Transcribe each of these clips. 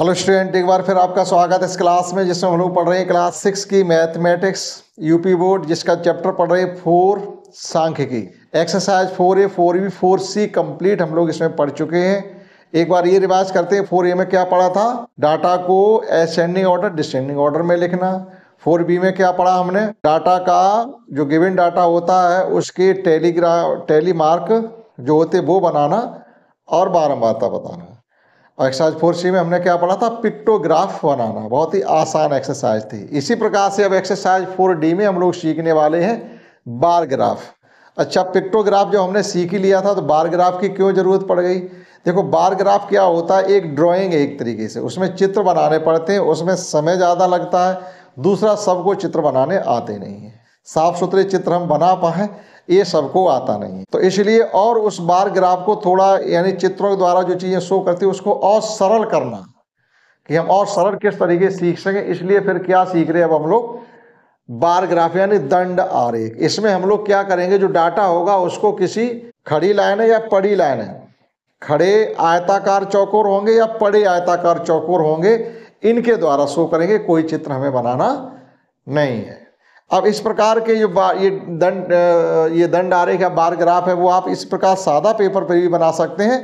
hello student एक बार फिर आपका स्वागत है इस क्लास में जिसमें हम लोग पढ़ रहे हैं क्लास सिक्स की मैथमेटिक्स यूपी बोर्ड जिसका चैप्टर पढ़ रहे हैं फोर सांख्यिकी exercise four A four B four C complete हम लोग इसमें पढ़ चुके हैं एक बार ये रिवाज करते हैं फोर ए में क्या पढ़ा था डाटा को एसेंडिंग ऑर्डर डिसेंडिंग ऑर्डर में लिखना फोर बी में क्या पढ़ा हमने डाटा का जो गिविन डाटा होता है उसके टेलीग्राफ टेलीमार्क जो होते वो बनाना और बारम्बारता बताना और एक्सरसाइज फोर सी में हमने क्या पढ़ा था पिक्टोग्राफ बनाना बहुत ही आसान एक्सरसाइज थी इसी प्रकार से अब एक्सरसाइज फोर डी में हम लोग सीखने वाले हैं बार ग्राफ अच्छा पिक्टोग्राफ जो हमने सीख ही लिया था तो बार ग्राफ की क्यों ज़रूरत पड़ गई देखो बार ग्राफ क्या होता है एक ड्राइंग है एक तरीके से उसमें चित्र बनाने पड़ते हैं उसमें समय ज़्यादा लगता है दूसरा सबको चित्र बनाने आते नहीं हैं साफ सुथरे चित्र हम बना पाए ये सबको आता नहीं तो इसलिए और उस बार ग्राफ को थोड़ा यानी चित्रों के द्वारा जो चीज़ें शो करती है उसको और सरल करना कि हम और सरल किस तरीके सीख सकें इसलिए फिर क्या सीख रहे हैं अब हम लोग बार ग्राफ यानी दंड आरेख इसमें हम लोग क्या करेंगे जो डाटा होगा उसको किसी खड़ी लाइन है या पड़ी लाइन है खड़े आयताकार चौकोर होंगे या पड़े आयताकार चौकोर होंगे इनके द्वारा शो करेंगे कोई चित्र हमें बनाना नहीं है अब इस प्रकार के जो ये दंड ये दंड आरेख या बार ग्राफ है वो आप इस प्रकार सादा पेपर पर भी बना सकते हैं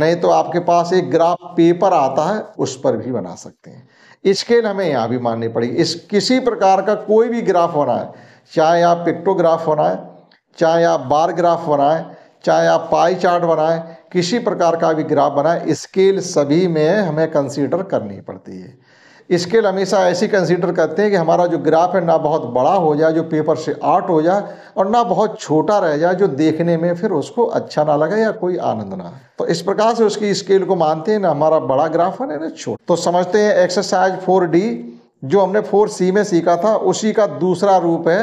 नहीं तो आपके पास एक ग्राफ पेपर आता है उस पर भी बना सकते हैं स्केल हमें यहाँ भी माननी पड़ेगी इस किसी प्रकार का कोई भी ग्राफ होना है चाहे आप पिक्टोग्राफ बनाएं चाहे आप बार ग्राफ बनाएं चाहे आप पाई चार्ट बनाएं किसी प्रकार का भी ग्राफ बनाएं स्केल सभी में हमें कंसीडर करनी पड़ती है स्केल हमेशा ऐसी कंसीडर करते हैं कि हमारा जो ग्राफ है ना बहुत बड़ा हो जाए जो पेपर से आर्ट हो जाए और ना बहुत छोटा रह जाए जो देखने में फिर उसको अच्छा ना लगे या कोई आनंद ना तो इस प्रकार से उसकी स्केल को मानते हैं ना हमारा बड़ा ग्राफ है ना छोटा तो समझते हैं एक्सरसाइज फोर जो हमने फोर सी में सीखा था उसी का दूसरा रूप है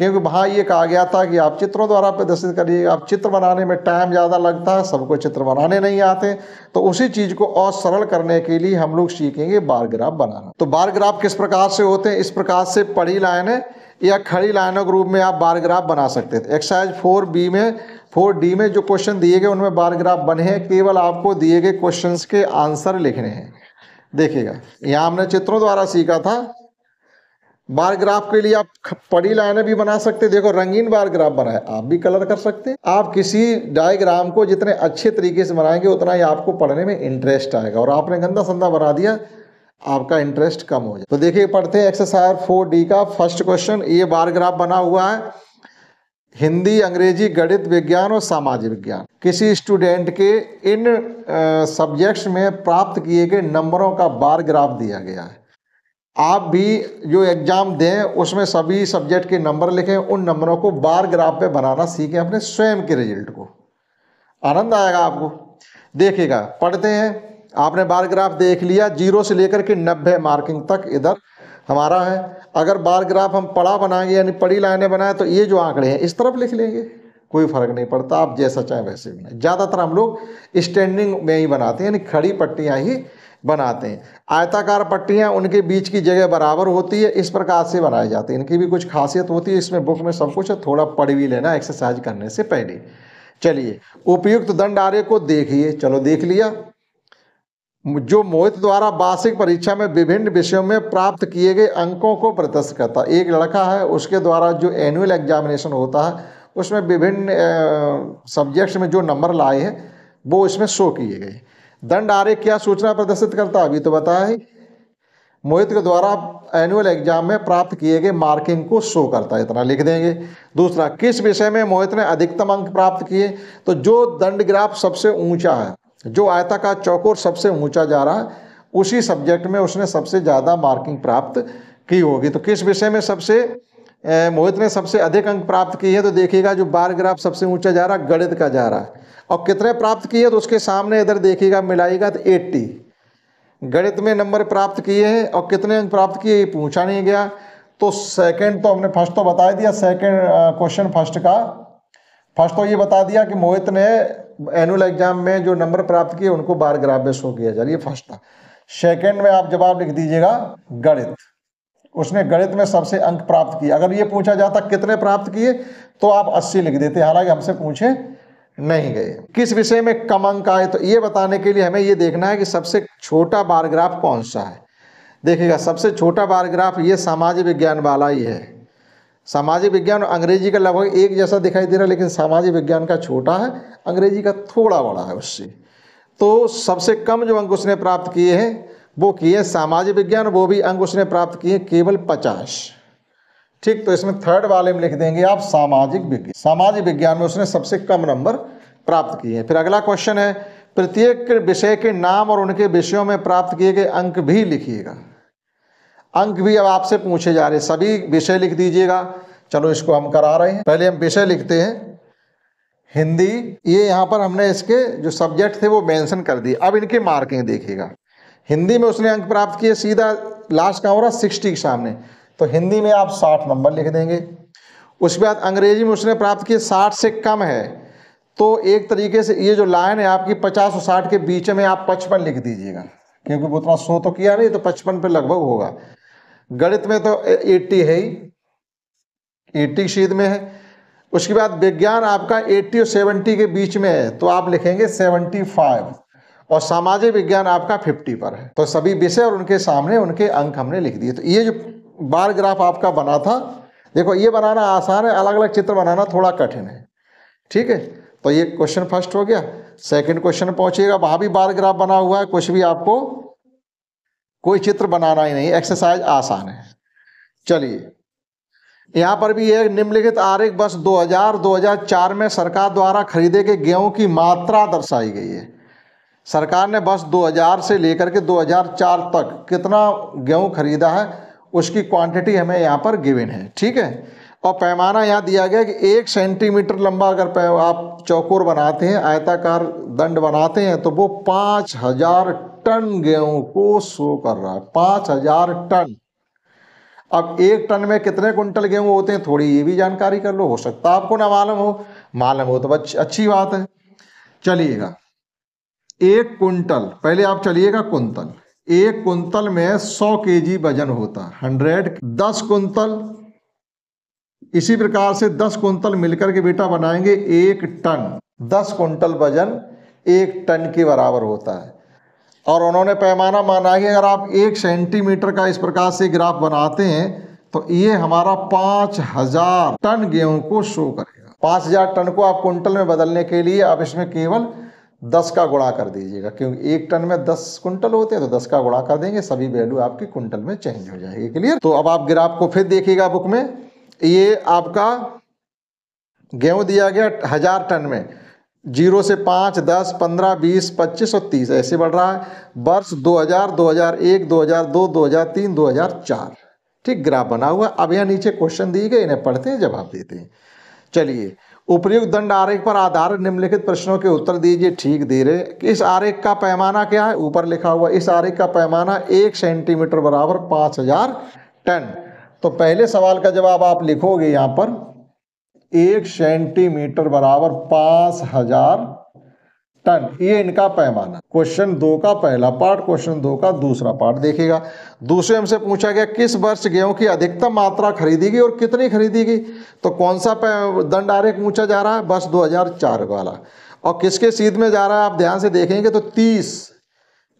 क्योंकि वहाँ ये कहा गया था कि आप चित्रों द्वारा प्रदर्शित करिए आप चित्र बनाने में टाइम ज़्यादा लगता है सबको चित्र बनाने नहीं आते तो उसी चीज़ को और सरल करने के लिए हम लोग सीखेंगे बारग्राफ बनाना तो बारग्राफ किस प्रकार से होते हैं इस प्रकार से पड़ी लाइनें या खड़ी लाइनों के रूप में आप बारग्राफ बना सकते थे एक्सरसाइज फोर बी में फोर डी में जो क्वेश्चन दिए गए उनमें बारग्राफ बने हैं केवल आपको दिए गए क्वेश्चन के आंसर लिखने हैं देखिएगा यहाँ हमने चित्रों द्वारा सीखा था बार ग्राफ के लिए आप पड़ी लाइनें भी बना सकते देखो रंगीन बार ग्राफ बना है आप भी कलर कर सकते आप किसी डायग्राम को जितने अच्छे तरीके से बनाएंगे उतना ही आपको पढ़ने में इंटरेस्ट आएगा और आपने गंदा संदा बना दिया आपका इंटरेस्ट कम हो जाए तो देखिए पढ़ते हैं एक्सरसाइज फोर डी का फर्स्ट क्वेश्चन ये बार ग्राफ बना हुआ है हिंदी अंग्रेजी गणित विज्ञान और सामाजिक विज्ञान किसी स्टूडेंट के इन सब्जेक्ट्स में प्राप्त किए गए नंबरों का बार ग्राफ दिया गया है आप भी जो एग्ज़ाम दें उसमें सभी सब्जेक्ट के नंबर लिखें उन नंबरों को बार ग्राफ पे बनाना सीखें अपने स्वयं के रिजल्ट को आनंद आएगा आपको देखिएगा पढ़ते हैं आपने बार ग्राफ देख लिया जीरो से लेकर के नब्बे मार्किंग तक इधर हमारा है अगर बार ग्राफ हम पढ़ा बनाएंगे यानी पढ़ी लाइने बनाए तो ये जो आंकड़े हैं इस तरफ लिख लेंगे कोई फर्क नहीं पड़ता आप जैसा चाहें वैसे बनाए ज़्यादातर हम लोग स्टैंडिंग में ही बनाते हैं यानी खड़ी पट्टियाँ ही बनाते हैं आयताकार पट्टियाँ उनके बीच की जगह बराबर होती है इस प्रकार से बनाए जाते हैं इनकी भी कुछ खासियत होती है इसमें बुक में सब कुछ थोड़ा पढ़ भी लेना एक्सरसाइज करने से पहले चलिए उपयुक्त दंड आर्य को देखिए चलो देख लिया जो मोहित द्वारा वार्षिक परीक्षा में विभिन्न विषयों में प्राप्त किए गए अंकों को प्रदर्शित करता एक लड़का है उसके द्वारा जो एनुअल एग्जामिनेशन होता है उसमें विभिन्न सब्जेक्ट्स में जो नंबर लाए हैं वो इसमें शो किए गए दंड आर्य क्या सूचना प्रदर्शित करता अभी तो बताया मोहित के द्वारा एनुअल एग्जाम में प्राप्त किए गए मार्किंग को शो करता है इतना लिख देंगे दूसरा किस विषय में मोहित ने अधिकतम अंक प्राप्त किए तो जो दंड ग्राफ सबसे ऊंचा है जो आयता का चौकोर सबसे ऊंचा जा रहा है उसी सब्जेक्ट में उसने सबसे ज़्यादा मार्किंग प्राप्त की होगी तो किस विषय में सबसे मोहित ने सबसे अधिक अंक प्राप्त किए हैं तो देखिएगा जो बार ग्राफ सबसे ऊंचा जा रहा है गणित का जा रहा है और कितने प्राप्त किए तो उसके सामने इधर देखिएगा मिलाइएगा तो एट्टी गणित में नंबर प्राप्त किए हैं और कितने अंक प्राप्त किए ये पूछा नहीं गया तो सेकंड तो हमने फर्स्ट तो बता दिया सेकंड क्वेश्चन फर्स्ट का फर्स्ट तो ये बता दिया कि मोहित ने एनुअल एग्जाम में जो नंबर प्राप्त किए उनको बार ग्राफ में शो किया जा रही है फर्स्ट था सेकेंड में आप जवाब लिख दीजिएगा गणित उसने गणित में सबसे अंक प्राप्त किए अगर ये पूछा जाता कितने प्राप्त किए तो आप 80 लिख देते हालांकि हमसे पूछे नहीं गए किस विषय में कम अंक आए तो ये बताने के लिए हमें ये देखना है कि सबसे छोटा बारग्राफ कौन सा है देखिएगा सबसे छोटा बारग्राफ ये सामाजिक विज्ञान वाला ही है सामाजिक विज्ञान और अंग्रेजी का लगभग एक जैसा दिखाई दे रहा है लेकिन सामाजिक विज्ञान का छोटा है अंग्रेजी का थोड़ा बड़ा है उससे तो सबसे कम जो अंक उसने प्राप्त किए हैं वो किए सामाजिक विज्ञान वो भी अंक उसने प्राप्त किए केवल पचास ठीक तो इसमें थर्ड वाले में लिख देंगे आप सामाजिक विज्ञान सामाजिक विज्ञान में उसने सबसे कम नंबर प्राप्त किए फिर अगला क्वेश्चन है प्रत्येक विषय के नाम और उनके विषयों में प्राप्त किए गए अंक भी लिखिएगा अंक भी अब आपसे पूछे जा रहे सभी विषय लिख दीजिएगा चलो इसको हम करा रहे हैं पहले हम विषय लिखते हैं हिंदी ये यहाँ पर हमने इसके जो सब्जेक्ट थे वो मेंशन कर दिए अब इनके मार्किंग देखिएगा हिंदी में उसने अंक प्राप्त किए सीधा लास्ट का हो रहा सिक्सटी के सामने तो हिंदी में आप साठ नंबर लिख देंगे उसके बाद अंग्रेजी में उसने प्राप्त किए साठ से कम है तो एक तरीके से ये जो लाइन है आपकी पचास और साठ के बीच में आप पचपन लिख दीजिएगा क्योंकि उतना सो तो किया नहीं तो पचपन पे लगभग होगा गणित में तो एट्टी है ही एट्टी शीत में है उसके बाद विज्ञान आपका एट्टी और सेवनटी के बीच में है तो आप लिखेंगे सेवनटी फाइव और सामाजिक विज्ञान आपका फिफ्टी पर है तो सभी विषय और उनके सामने उनके अंक हमने लिख दिए तो ये जो बार ग्राफ आपका बना था देखो ये बनाना आसान है अलग अलग चित्र बनाना थोड़ा कठिन है ठीक है तो ये क्वेश्चन फर्स्ट हो गया सेकंड क्वेश्चन पहुंचेगा वहां भी बार ग्राफ बना हुआ है कुछ भी आपको कोई चित्र बनाना ही नहीं एक्सरसाइज आसान है चलिए यहाँ पर भी एक निम्नलिखित आरेख बस 2000-2004 में सरकार द्वारा खरीदे गए गेहूं की मात्रा दर्शाई गई है सरकार ने बस 2000 से लेकर के 2004 तक कितना गेहूँ खरीदा है उसकी क्वांटिटी हमें यहाँ पर गिवन है ठीक है और पैमाना यहाँ दिया गया कि एक सेंटीमीटर लंबा अगर आप चौकोर बनाते हैं आयताकार दंड बनाते हैं तो वो पाँच हजार टन गेहूं को शो कर रहा है पाँच हजार टन अब एक टन में कितने कुंटल गेहूं होते हैं थोड़ी ये भी जानकारी कर लो हो सकता है आपको ना मालूम हो मालूम हो तो अच्छी बात है चलिएगा एक कुंटल पहले आप चलिएगा कुंतल एक कुंतल में सौ के जी वजन होता है हंड्रेड दस कुंतल इसी प्रकार से दस कुंतल मिलकर के बेटा बनाएंगे एक टन दस कुंतल वजन एक टन के बराबर होता है और उन्होंने पैमाना माना है कि अगर आप एक सेंटीमीटर का इस प्रकार से ग्राफ बनाते हैं तो ये हमारा पांच हजार टन गेहूं को शो करेगा पांच हजार टन को आप कुंटल में बदलने के लिए आप इसमें केवल दस का गुणा कर दीजिएगा क्योंकि एक टन में दस कुंटल होते हैं तो दस का गुणा कर देंगे सभी वैल्यू आपके कुंटल में चेंज हो जाएगी क्लियर तो अब आप ग्राफ को फिर देखिएगा बुक में ये आपका गेहूं दिया गया हजार टन में जीरो से पांच दस पंद्रह बीस पच्चीस और तीस ऐसे बढ़ रहा है वर्ष दो हजार दो हजार एक दो हजार दो दो हजार तीन दो हजार चार ठीक ग्राफ बना हुआ अब यहाँ नीचे क्वेश्चन दिए गए इन्हें पढ़ते हैं जवाब देते हैं चलिए उपयुक्त दंड आरेख पर आधारित निम्नलिखित प्रश्नों के उत्तर दीजिए ठीक धीरे इस आरेख का पैमाना क्या है ऊपर लिखा हुआ इस आरेख का पैमाना एक सेंटीमीटर बराबर पांच हजार टन तो पहले सवाल का जवाब आप लिखोगे यहां पर एक सेंटीमीटर बराबर पांच हजार टन ये इनका पैमाना क्वेश्चन दो का पहला पार्ट क्वेश्चन दो का दूसरा पार्ट देखेगा दूसरे हमसे पूछा गया किस वर्ष गेहूं की अधिकतम मात्रा खरीदी गई और कितनी खरीदी गई तो कौन सा दंड आरेख पूछा जा रहा है वर्ष 2004 वाला और किसके सीध में जा रहा है आप ध्यान से देखेंगे तो तीस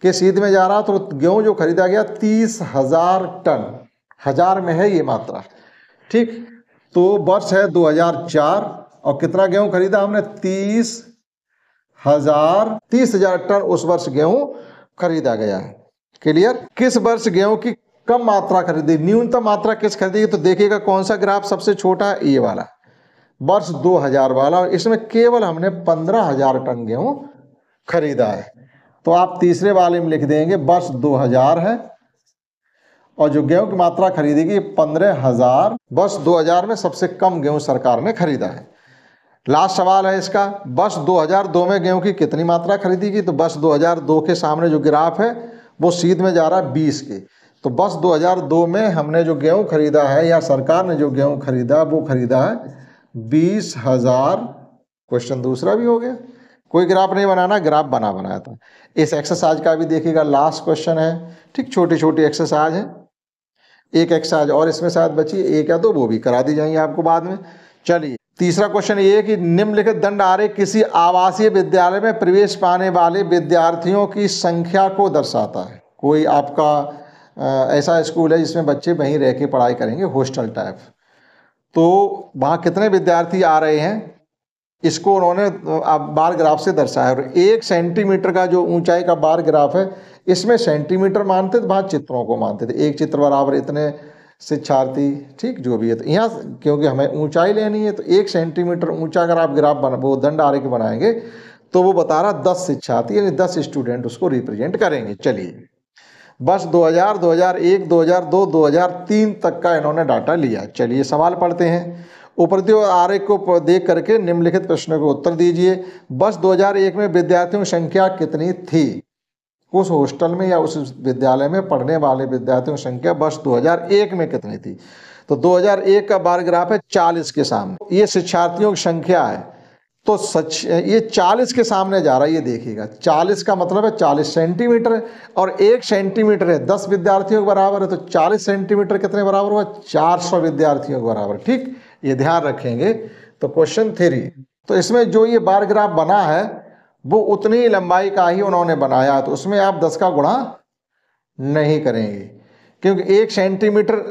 के सीध में जा रहा तो गेहूँ जो खरीदा गया तीस हजार टन हजार में है ये मात्रा ठीक तो वर्ष है दो और कितना गेहूं खरीदा हमने तीस हजार तीस हजार टन उस वर्ष गेहूं खरीदा गया है क्लियर किस वर्ष गेहूं की कम मात्रा खरीदी न्यूनतम मात्रा किस खरीदी तो देखिएगा कौन सा ग्राफ सबसे छोटा है ये वाला वर्ष 2000 वाला और इसमें केवल हमने पंद्रह हजार टन गेहूं खरीदा है तो आप तीसरे वाले में लिख देंगे वर्ष 2000 है और जो गेहूं की मात्रा खरीदेगी पंद्रह हजार वर्ष हजार में सबसे कम गेहूं सरकार ने खरीदा है लास्ट सवाल है इसका बस 2002 में गेहूं की कितनी मात्रा खरीदी गई तो बस 2002 के सामने जो ग्राफ है वो सीध में जा रहा है बीस के तो बस 2002 में हमने जो गेहूं खरीदा है या सरकार ने जो गेहूं खरीदा वो खरीदा है बीस हज़ार क्वेश्चन दूसरा भी हो गया कोई ग्राफ नहीं बनाना ग्राफ बना बनाया था इस एक्सरसाइज का भी देखिएगा लास्ट क्वेश्चन है ठीक छोटी छोटी एक्सरसाइज है एक एक्सरसाइज और इसमें शायद बची एक या दो वो भी करा दी जाएंगी आपको बाद में चलिए तीसरा क्वेश्चन ये है कि निम्नलिखित दंड आर्य किसी आवासीय विद्यालय में प्रवेश पाने वाले विद्यार्थियों की संख्या को दर्शाता है कोई आपका ऐसा स्कूल है जिसमें बच्चे वहीं रह के पढ़ाई करेंगे हॉस्टल टाइप तो वहाँ कितने विद्यार्थी आ रहे हैं इसको उन्होंने आप बार ग्राफ से दर्शाया और एक सेंटीमीटर का जो ऊंचाई का बार ग्राफ है इसमें सेंटीमीटर मानते थे वहाँ चित्रों को मानते थे एक चित्र बराबर इतने शिक्षार्थी ठीक जो भी है तो यहाँ क्योंकि हमें ऊंचाई लेनी है तो एक सेंटीमीटर ऊंचा अगर आप ग्राफ बना वो दंड आर्य बनाएंगे तो वो बता रहा दस शिक्षार्थी यानी दस स्टूडेंट उसको रिप्रेजेंट करेंगे चलिए बस 2000, 2001, 2002, 2003 तक का इन्होंने डाटा लिया चलिए सवाल पढ़ते हैं उपरोक्त आर्य को देख करके निम्नलिखित प्रश्नों को उत्तर दीजिए बस 2001 में विद्यार्थियों की संख्या कितनी थी उस हॉस्टल में या उस विद्यालय में पढ़ने वाले विद्यार्थियों की संख्या वर्ष 2001 में कितनी थी तो 2001 का बार ग्राफ है 40 के सामने ये शिक्षार्थियों की संख्या है तो सच ये 40 के सामने जा रहा है ये देखिएगा 40 का मतलब है 40 सेंटीमीटर और एक सेंटीमीटर है 10 विद्यार्थियों के बराबर है तो 40 सेंटीमीटर कितने बराबर हुआ 400 विद्यार्थियों के बराबर ठीक ये ध्यान रखेंगे तो क्वेश्चन थ्री तो इसमें जो ये बार ग्राफ बना है वो उतनी लंबाई का ही उन्होंने बनाया तो उसमें आप दस का गुणा नहीं करेंगे क्योंकि एक सेंटीमीटर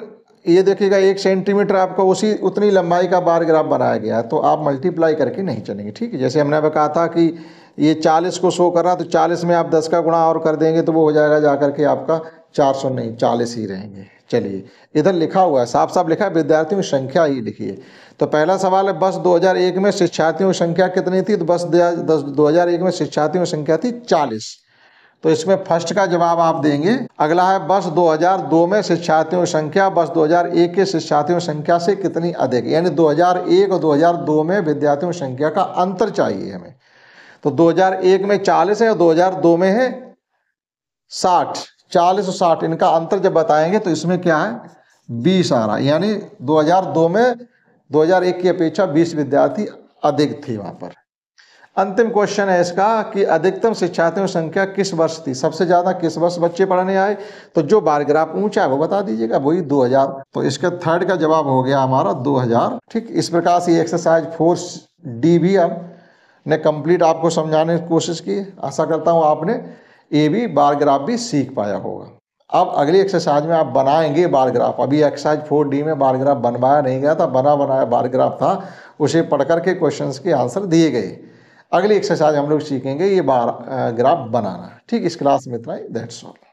ये देखिएगा एक सेंटीमीटर आपका उसी उतनी लंबाई का बार ग्राफ बनाया गया तो आप मल्टीप्लाई करके नहीं चलेंगे ठीक है जैसे हमने अभी कहा था कि ये चालीस को शो कर रहा तो चालीस में आप दस का गुणा और कर देंगे तो वो हो जाएगा जा करके आपका चार सौ नहीं चालीस ही रहेंगे चलिए इधर लिखा हुआ है साफ साफ लिखा है विद्यार्थियों की संख्या ही लिखिए तो पहला सवाल है बस 2001 में शिक्षार्थियों की संख्या कितनी थी तो बस दस दो में शिक्षार्थियों की संख्या थी चालीस तो इसमें फर्स्ट का जवाब आप देंगे अगला है बस 2002 में शिक्षार्थियों की संख्या बस 2001 के शिक्षार्थियों की संख्या से कितनी अधिक यानी 2001 और 2002 में विद्यार्थियों की संख्या का अंतर चाहिए हमें तो 2001 में 40 है और 2002 में है साठ चालीस और साठ इनका अंतर जब बताएंगे तो इसमें क्या है बीस आ रहा दो यानी 2002 में 2001 की अपेक्षा बीस विद्यार्थी अधिक थी वहां पर अंतिम क्वेश्चन है इसका कि अधिकतम शिक्षार्थियों की संख्या किस वर्ष थी सबसे ज़्यादा किस वर्ष बच्चे पढ़ने आए तो जो बार ऊंचा है वो बता दीजिएगा वही 2000 तो इसके थर्ड का जवाब हो गया हमारा 2000 ठीक इस प्रकार से एक्सरसाइज फोर्स डी भी हम ने कंप्लीट आपको समझाने की कोशिश की आशा करता हूँ आपने ये भी बार ग्राफ भी सीख पाया होगा अब अगली एक्सरसाइज में आप बनाएंगे बार ग्राफ अभी एक्सरसाइज फोर डी में बार ग्राफ बनवाया नहीं गया था बना बनाया बार ग्राफ था उसे पढ़ करके क्वेश्चन के आंसर दिए गए अगली एक्सरसाइज हम लोग सीखेंगे ये बार ग्राफ बनाना ठीक इस क्लास में इतना ही दैट्स ऑल